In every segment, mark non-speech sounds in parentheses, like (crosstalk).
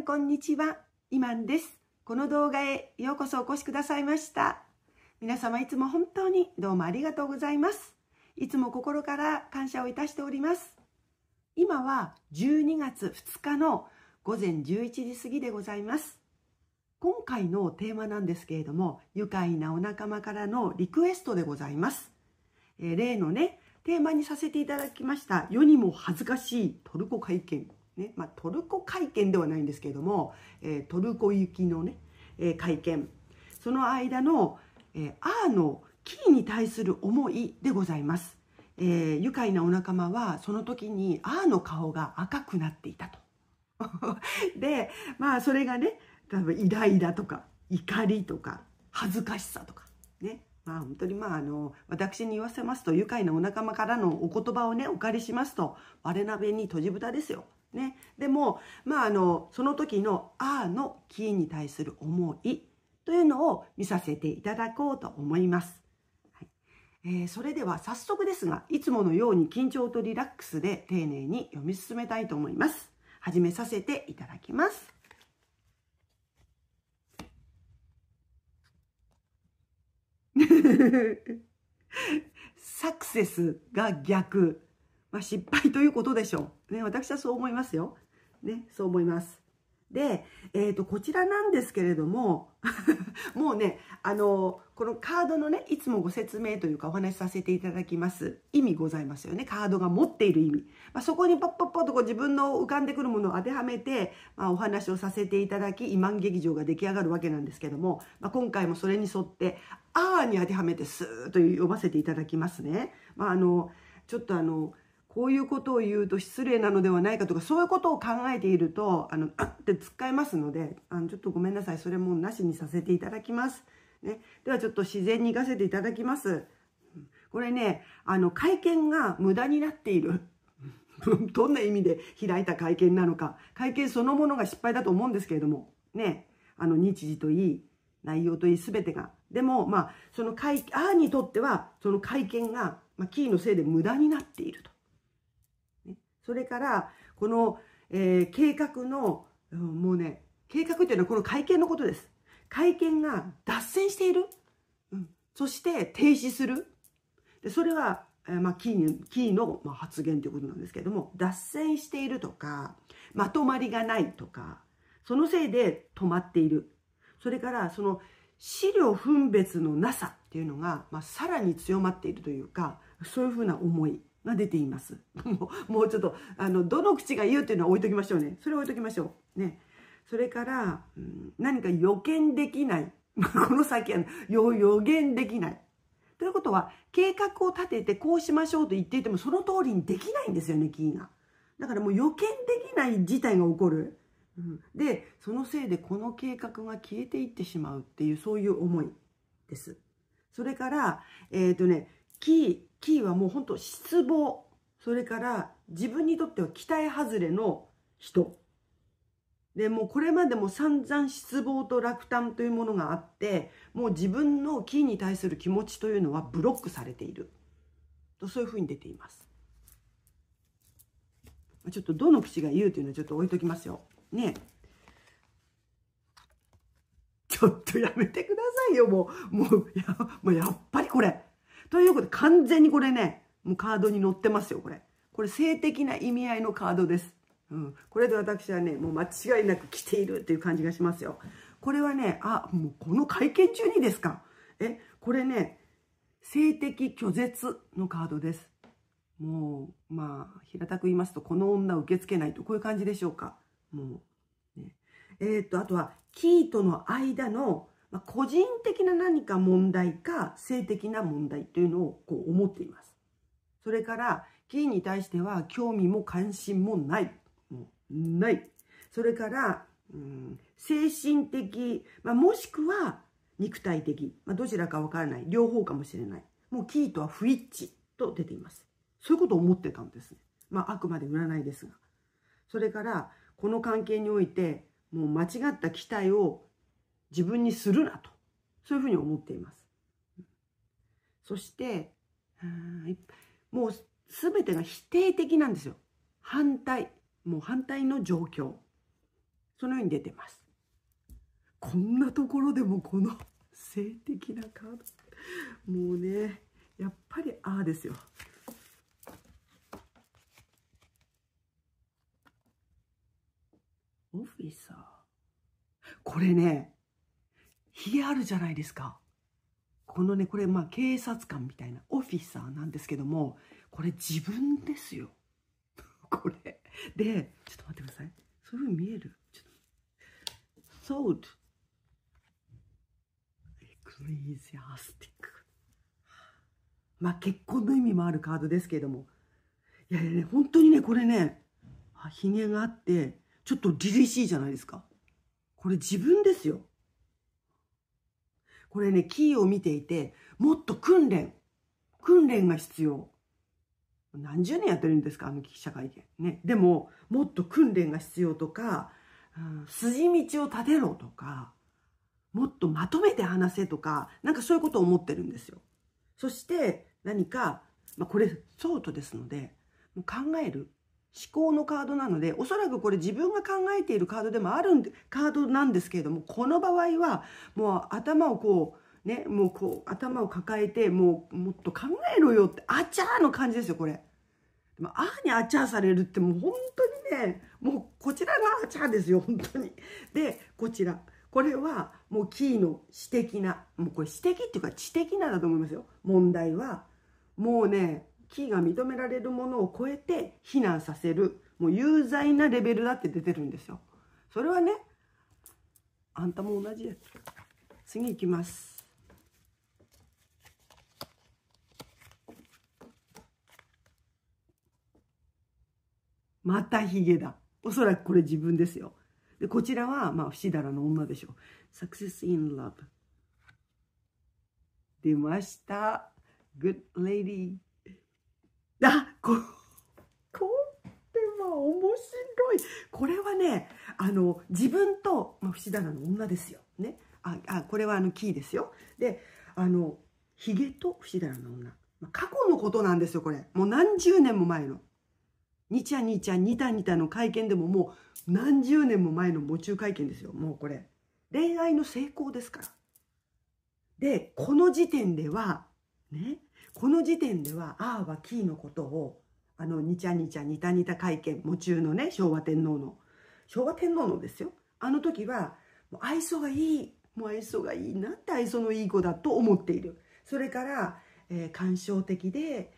んこんにちはイマンですこの動画へようこそお越しくださいました皆様いつも本当にどうもありがとうございますいつも心から感謝をいたしております今は12月2日の午前11時過ぎでございます今回のテーマなんですけれども愉快なお仲間からのリクエストでございます、えー、例のねテーマにさせていただきました世にも恥ずかしいトルコ会見ねまあ、トルコ会見ではないんですけれども、えー、トルコ行きのね、えー、会見その間の、えー、アーのキーに対する思いでございます、えー、愉快なお仲間はその時にアーの顔が赤くなっていたと (laughs) でまあそれがね多分イライラとか怒りとか恥ずかしさとかねまあ本当にまああの私に言わせますと愉快なお仲間からのお言葉をねお借りしますと我鍋にとじぶたですよね、でも、まあ、あのその時の「あ」のキーに対する思いというのを見させていただこうと思います。はいえー、それでは早速ですがいつものように緊張とリラックスで丁寧に読み進めたいと思います。始めさせていただきます。(laughs) サクセスが逆。まあ、失敗ということでしょう。ね、私はそう思いますよ。ね、そう思います。で、えっ、ー、と、こちらなんですけれども、(laughs) もうね、あの、このカードのね、いつもご説明というかお話しさせていただきます。意味ございますよね。カードが持っている意味。まあ、そこにポッポッポッとこう自分の浮かんでくるものを当てはめて、まあ、お話をさせていただき、今劇場が出来上がるわけなんですけども、まあ、今回もそれに沿って、あーに当てはめてスーッと読ませていただきますね。まあ、あの、ちょっとあの、こういうことを言うと失礼なのではないかとか、そういうことを考えていると、あの、あって突っかえますので、あの、ちょっとごめんなさい。それもなしにさせていただきます。ね。ではちょっと自然に行かせていただきます。これね、あの、会見が無駄になっている。(laughs) どんな意味で開いた会見なのか。会見そのものが失敗だと思うんですけれども、ね。あの、日時といい、内容といい、全てが。でも、まあ、その会、ああにとっては、その会見が、まあ、キーのせいで無駄になっていると。それから、この、えー、計画の、もうね、計画というのはこの会見のことです。会見が脱線している。うん、そして停止する。でそれは、えー、まあ、キーキーの、まあ、発言ということなんですけども、脱線しているとか、まとまりがないとか、そのせいで止まっている。それから、その資料分別のなさっていうのが、まあ、さらに強まっているというか、そういうふうな思い。が出ています。(laughs) もう、ちょっと、あの、どの口が言うっていうのは置いときましょうね。それ置いときましょう。ね。それから、うん、何か予見できない。(laughs) この先は予言できない。ということは、計画を立ててこうしましょうと言っていても、その通りにできないんですよね、キーが。だからもう予見できない事態が起こる。で、そのせいでこの計画が消えていってしまうっていう、そういう思いです。それから、えっ、ー、とね、キキーはもう本当失望。それから自分にとっては期待外れの人。で、もうこれまでも散々失望と落胆というものがあって、もう自分のキーに対する気持ちというのはブロックされている。と、そういうふうに出ています。ちょっとどの口が言うというのはちょっと置いときますよ。ねちょっとやめてくださいよ、もう。もう、や、もうやっぱりこれ。ということで、完全にこれね、もうカードに載ってますよ、これ。これ、性的な意味合いのカードです。うん。これで私はね、もう間違いなく来ているっていう感じがしますよ。これはね、あ、もうこの会見中にですか。え、これね、性的拒絶のカードです。もう、まあ、平たく言いますと、この女を受け付けないと、こういう感じでしょうか。もう、ね。えー、っと、あとは、キーとの間のま個人的な何か問題か性的な問題というのをこう思っています。それからキーに対しては興味も関心もない。もうない。それから、うん、精神的、まあ、もしくは肉体的、まあ、どちらかわからない。両方かもしれない。もうキーとは不一致と出ています。そういうことを思ってたんですね。まあ、あくまで占いですが。それから、この関係において、もう間違った期待を自分にするなと。そういうふうに思っています。そして、もう全てが否定的なんですよ。反対。もう反対の状況。そのように出てます。こんなところでもこの (laughs) 性的なカード。もうね、やっぱりああですよ。オフィサー。これね、ヒゲあるじゃないですか。このね、これ、まあ、警察官みたいな、オフィサーなんですけども、これ自分ですよ。(laughs) これ。で、ちょっと待ってください。そういうふうに見える。ちょっと。まあ、結婚の意味もあるカードですけども。いやいやね、本当にね、これね、ひげがあって、ちょっと凛々しいじゃないですか。これ自分ですよ。これね、キーを見ていて、もっと訓練、訓練が必要。何十年やってるんですか、あの記者会見。ね。でも、もっと訓練が必要とか、うん、筋道を立てろとか、もっとまとめて話せとか、なんかそういうことを思ってるんですよ。そして、何か、まあ、これ、ソートですので、考える。思考のカードなのでおそらくこれ自分が考えているカードでもあるんでカードなんですけれどもこの場合はもう頭をこうねもうこう頭を抱えてもうもっと考えろよってあちゃーの感じですよこれ。でもあーにあちゃーされるってもう本当にねもうこちらがあちゃーですよ本当に。でこちらこれはもうキーの私的なもうこれ私的っていうか知的なだと思いますよ問題はもうね危機が認められるものを超えて避難させるもう有罪なレベルだって出てるんですよそれはねあんたも同じです次いきますまたヒゲだおそらくこれ自分ですよでこちらはまあシダラの女でしょう「サクセス・イン・ラブ出ました Good lady あこ (laughs) これは面白いこれはねあの自分と、まあ、節棚の女ですよ、ね、ああこれはあのキーですよであのヒゲと節棚の女、まあ、過去のことなんですよこれもう何十年も前の。にちゃにちゃにたにたの会見でももう何十年も前の喪中会見ですよもうこれ恋愛の成功ですからでこの時点ではねこの時点ではあーはキーのことをあのにちゃにちゃにたにた会見喪中のね昭和天皇の昭和天皇のですよあの時はもう愛想がいいもう愛想がいいなんて愛想のいい子だと思っているそれから、えー、感傷的で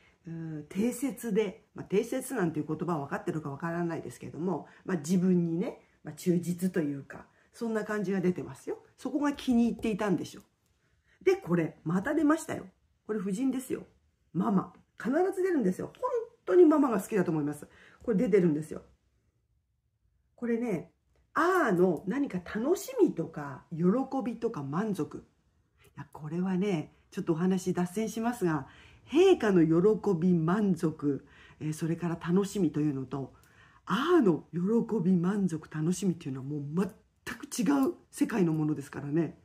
定説で、まあ、定説なんていう言葉は分かってるか分からないですけども、まあ、自分にね、まあ、忠実というかそんな感じが出てますよそこが気に入っていたんでしょう。でこれまた出ましたよこれ婦人ですよ。ママ。必ず出るんですよ。本当にママが好きだと思います。これ出てるんですよ。これね、あーの何か楽しみとか、喜びとか満足。いや、これはね、ちょっとお話脱線しますが、陛下の喜び満足、えそれから楽しみというのと、あーの喜び満足楽しみというのはもう全く違う世界のものですからね。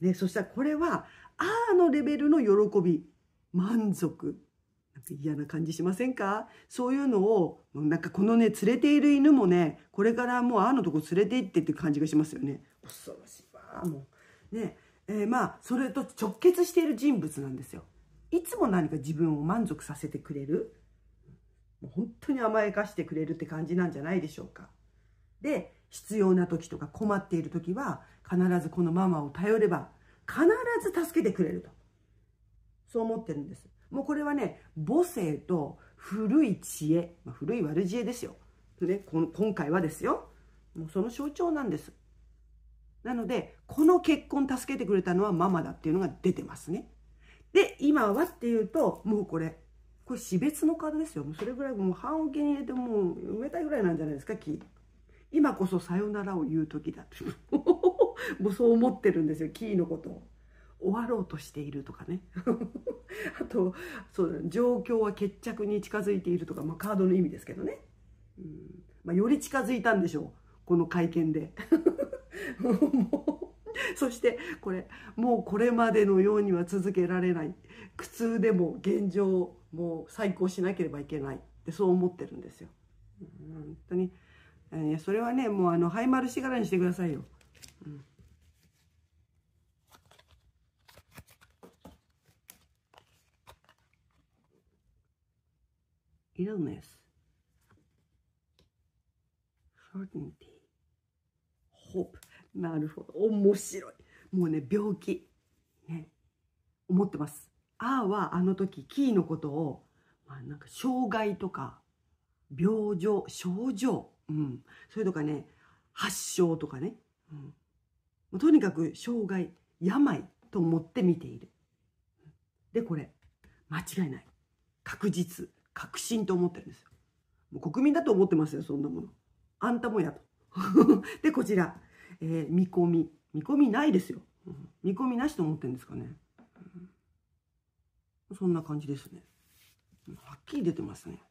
ね、そしたらこれはあーのレベルの喜び、満足。なんか嫌な感じしませんかそういうのを、なんかこのね、連れている犬もね、これからもうあーのとこ連れて行ってって感じがしますよね。恐ろしいわ、もう。ね、えー、まあ、それと直結している人物なんですよ。いつも何か自分を満足させてくれる。もう本当に甘やかしてくれるって感じなんじゃないでしょうか。で、必要な時とか困っている時は、必ずこのママを頼れば、必ず助けてくれると。そう思ってるんです。もうこれはね、母性と古い知恵、まあ、古い悪知恵ですよ。ね、この今回はですよ。もうその象徴なんです。なので、この結婚助けてくれたのはママだっていうのが出てますね。で、今はっていうと、もうこれ、これ死別のカードですよ。もうそれぐらい、もう半に入れてもう埋めたいぐらいなんじゃないですか、木。今こそさよならを言う時だ。(laughs) もうそう思ってるんですよキーのことを。終わろうとしているとかね (laughs) あとそう状況は決着に近づいているとか、まあ、カードの意味ですけどね、うんまあ、より近づいたんでしょうこの会見で (laughs) そしてこれもうこれまでのようには続けられない苦痛でも現状もう再考しなければいけないってそう思ってるんですよ。うん、本当に、それはねもうあのマ丸しがらにしてくださいよ。うん、illness certainty hope なるほど面白いもうね病気ね思ってますあーはあの時キーのことをまあなんか障害とか病状症状うんそれとかね発症とかねうん、とにかく障害病と思って見ているでこれ間違いない確実確信と思ってるんですよもう国民だと思ってますよそんなものあんたもやと (laughs) でこちら、えー、見込み見込みないですよ、うん、見込みなしと思ってるんですかね、うん、そんな感じですねはっきり出てますね、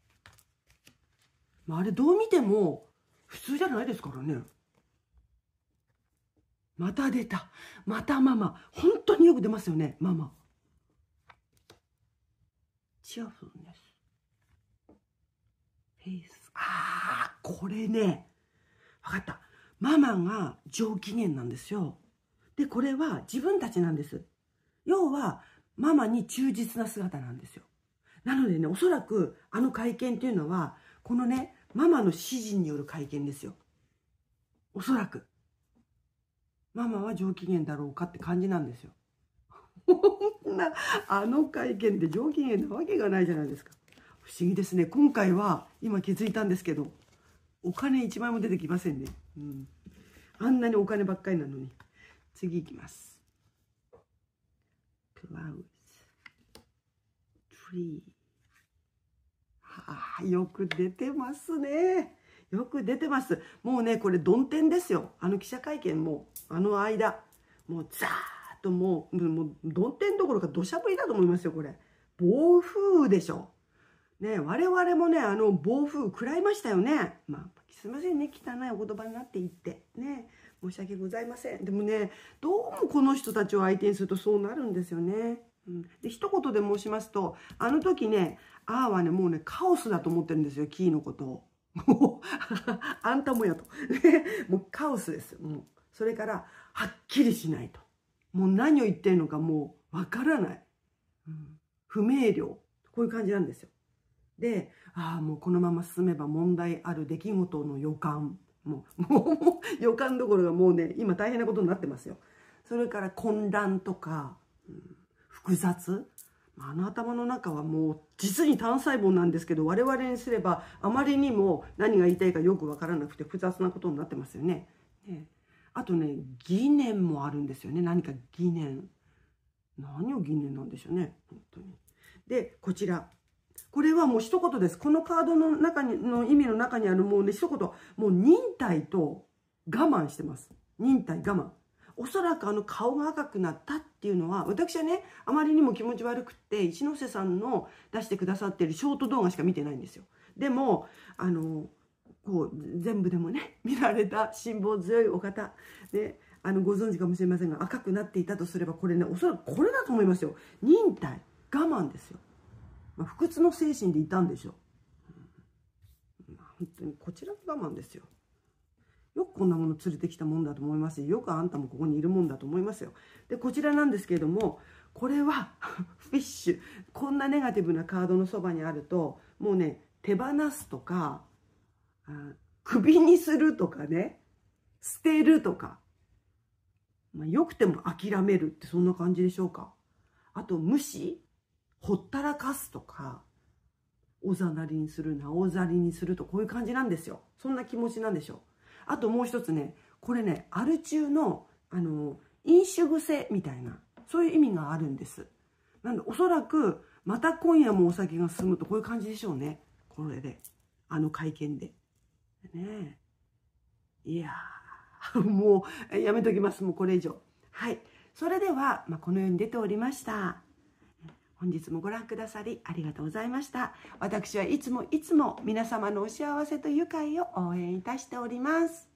まあ、あれどう見ても普通じゃないですからねまた出た。またママ。本当によく出ますよね、ママ。チアフルネス。フェイス。ああ、これね。わかった。ママが上機嫌なんですよ。で、これは自分たちなんです。要は、ママに忠実な姿なんですよ。なのでね、おそらくあの会見っていうのは、このね、ママの指示による会見ですよ。おそらく。ママは上機嫌だろうかって感じなんですよ。(laughs) こんな、あの会見で上機嫌なわけがないじゃないですか。不思議ですね。今回は、今気づいたんですけど、お金一枚も出てきませんね。うん。あんなにお金ばっかりなのに。次いきます。clouds, tree. はあ、よく出てますね。よく出てます。もうね、これ、どん天ですよ。あの記者会見も、あの間、もう、ザーッともう、もう、どん天どころか土砂降りだと思いますよ、これ。暴風でしょ。ね、我々もね、あの、暴風食らいましたよね。まあ、すいませんね、汚いお言葉になっていって。ね、申し訳ございません。でもね、どうもこの人たちを相手にするとそうなるんですよね。うん、で一言で申しますとあの時ねあーはねもうねカオスだと思ってるんですよキーのことをもうあんたもやと (laughs) もうカオスですもうそれからはっきりしないともう何を言ってんのかもうわからない、うん、不明瞭こういう感じなんですよでああもうこのまま進めば問題ある出来事の予感もうもう予感どころがもうね今大変なことになってますよそれから混乱とか、うん、複雑あの頭の中はもう実に単細胞なんですけど我々にすればあまりにも何が言いたいかよく分からなくて複雑なことになってますよね。ねあとね疑念もあるんですよね何か疑念。何を疑念なんでしょうね本当に。でこちらこれはもう一言です。このカードの中にの意味の中にあるもうね一言もう忍耐と我慢してます。忍耐我慢。おそらくあの顔が赤くなったっていうのは私はねあまりにも気持ち悪くって一ノ瀬さんの出してくださってるショート動画しか見てないんですよでもあのこう全部でもね (laughs) 見られた辛抱強いお方であのご存知かもしれませんが赤くなっていたとすればこれねおそらくこれだと思いますよ忍耐我慢ですよ、まあ、不屈の精神でいたんでしょう、まあ、本当にこちらも我慢ですよよくこんなもの連れてきたもんだと思いますよくあんたもここにいるもんだと思いますよでこちらなんですけれどもこれは (laughs) フィッシュこんなネガティブなカードのそばにあるともうね手放すとかクビにするとかね捨てるとか、まあ、よくても諦めるってそんな感じでしょうかあと無視ほったらかすとかおざなりにするなおざりにするとこういう感じなんですよそんな気持ちなんでしょうあともう一つね、これね、アル中の、あの、飲酒癖みたいな、そういう意味があるんです。なんで、おそらく、また今夜もお酒が進むと、こういう感じでしょうね。これで。あの会見で。ねいやー、(laughs) もう、やめときます。もうこれ以上。はい。それでは、まあ、このように出ておりました。本日もご覧くださりありがとうございました私はいつもいつも皆様のお幸せと愉快を応援いたしております